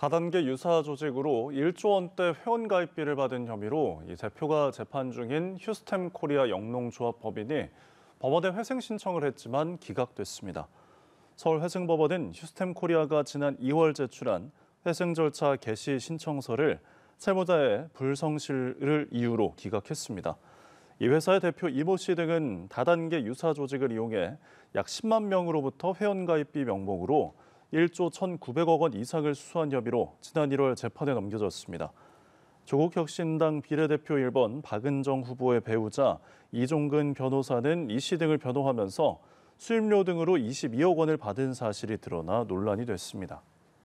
4단계 유사 조직으로 1조 원대 회원가입비를 받은 혐의로 이 대표가 재판 중인 휴스템 코리아 영농조합 법인이 법원에 회생 신청을 했지만 기각됐습니다. 서울회생법원은 휴스템 코리아가 지난 2월 제출한 회생 절차 개시 신청서를 채무자의 불성실을 이유로 기각했습니다. 이 회사의 대표 이모 씨 등은 다단계 유사 조직을 이용해 약 10만 명으로부터 회원가입비 명목으로 1조 1,900억 원 이상을 수수한 혐의로 지난 1월 재판에 넘겨졌습니다. 조국혁신당 비례대표 1번 박은정 후보의 배우자 이종근 변호사는 이씨 등을 변호하면서 수임료 등으로 22억 원을 받은 사실이 드러나 논란이 됐습니다.